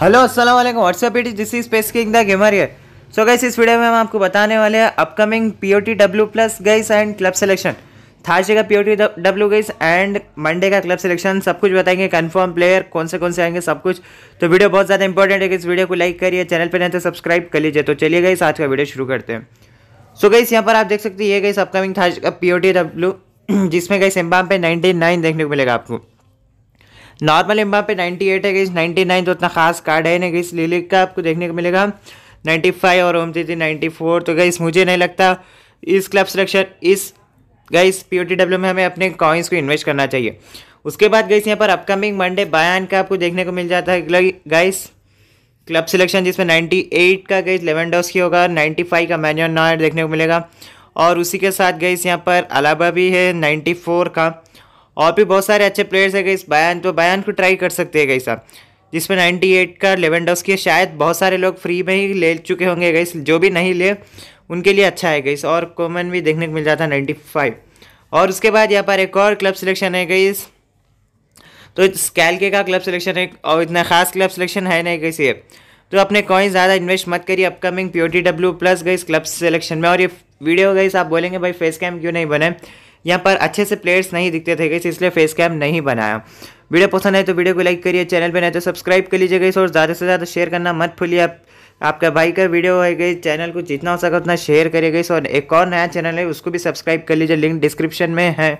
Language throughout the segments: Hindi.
हेलो अस्सलाम वालेकुम what's up it this is space king the gamer here so guys इस वीडियो में हम आपको बताने वाले हैं upcoming P O T W plus guys and club selection Thursday का P O T W guys and Monday का क्लब सिलेक्शन सब कुछ बताएंगे कंफर्म प्लेयर कौन से कौन से आएंगे सब कुछ तो वीडियो बहुत ज़्यादा इंपॉर्टेंट है कि इस वीडियो को लाइक करिए चैनल पर नहीं तो सब्सक्राइब कर लीजिए तो चलिए गाइस आज का वीडियो शुरू करते हैं सो गाइस यहाँ पर आप देख सकते हैं ये गाइस अपकमिंग थर्सडे का पी ओ टी डब्ल्यू जिसमें गाइस एम्बाम पे नाइनटी नाइन देखने को मिलेगा आपको नॉर्मल एम्बा पे 98 है गई 99 तो उतना खास कार्ड है नहीं गई लिली का आपको देखने को मिलेगा 95 और ओम जी नाइन्टी फोर तो गई मुझे नहीं लगता इस क्लब सिलेक्शन इस गाइस पी में हमें अपने कॉइन्स को इन्वेस्ट करना चाहिए उसके बाद गाइस यहाँ पर अपकमिंग मंडे बयान का आपको देखने को मिल जाता है गाइस क्लब सिलेक्शन जिसमें 98 का गई डॉस की होगा 95 का मैन्यून नॉयर देखने को मिलेगा और उसी के साथ गई यहाँ पर अलाबा भी है 94 का और भी बहुत सारे अच्छे प्लेयर्स है गई बयान तो बयान को ट्राई कर सकते हैं गई साहब जिसमें 98 का लेवेंडस की शायद बहुत सारे लोग फ्री में ही ले चुके होंगे गई जो भी नहीं ले उनके लिए अच्छा है गई और कॉमन भी देखने को मिल जाता है फाइव और उसके बाद यहाँ पर एक और क्लब सिलेक्शन है गई तो स्कैलके का क्लब सिलेक्शन है और इतना खास क्लब सिलेक्शन है नहीं गई ये तो अपने कॉइन ज़्यादा इन्वेस्ट मत करिए upcoming P O T W plus guys club selection में और ये वीडियो गई आप बोलेंगे भाई फेस कैम क्यों नहीं बने यहाँ पर अच्छे से प्लेयर्स नहीं दिखते थे गई इसलिए फेस कैम नहीं बनाया वीडियो पसंद है तो वीडियो को लाइक करिए चैनल पर नहीं तो सब्सक्राइब कर लीजिए गई और ज़्यादा से ज़्यादा शेयर करना मत भूलिए आप आपका भाई का वीडियो है गई चैनल को जितना हो सका उतना शेयर करिए गई और एक और नया चैनल है उसको भी सब्सक्राइब कर लीजिए लिंक डिस्क्रिप्शन में है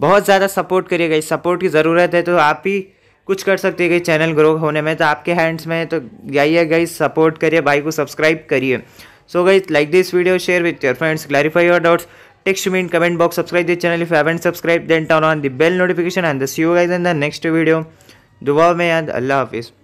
बहुत ज़्यादा सपोर्ट करिए गई सपोर्ट की ज़रूरत है तो आप ही कुछ कर सकते हैं गई चैनल ग्रो होने में तो आपके हैंड्स में है तो जाइए गई सपोर्ट करिए भाई को सब्सक्राइब करिए so guys like this video share with your friends clarify your doubts text me in comment box subscribe the channel if you haven't subscribed then turn on the bell notification and see you guys in the next video dua mein and allah hafiz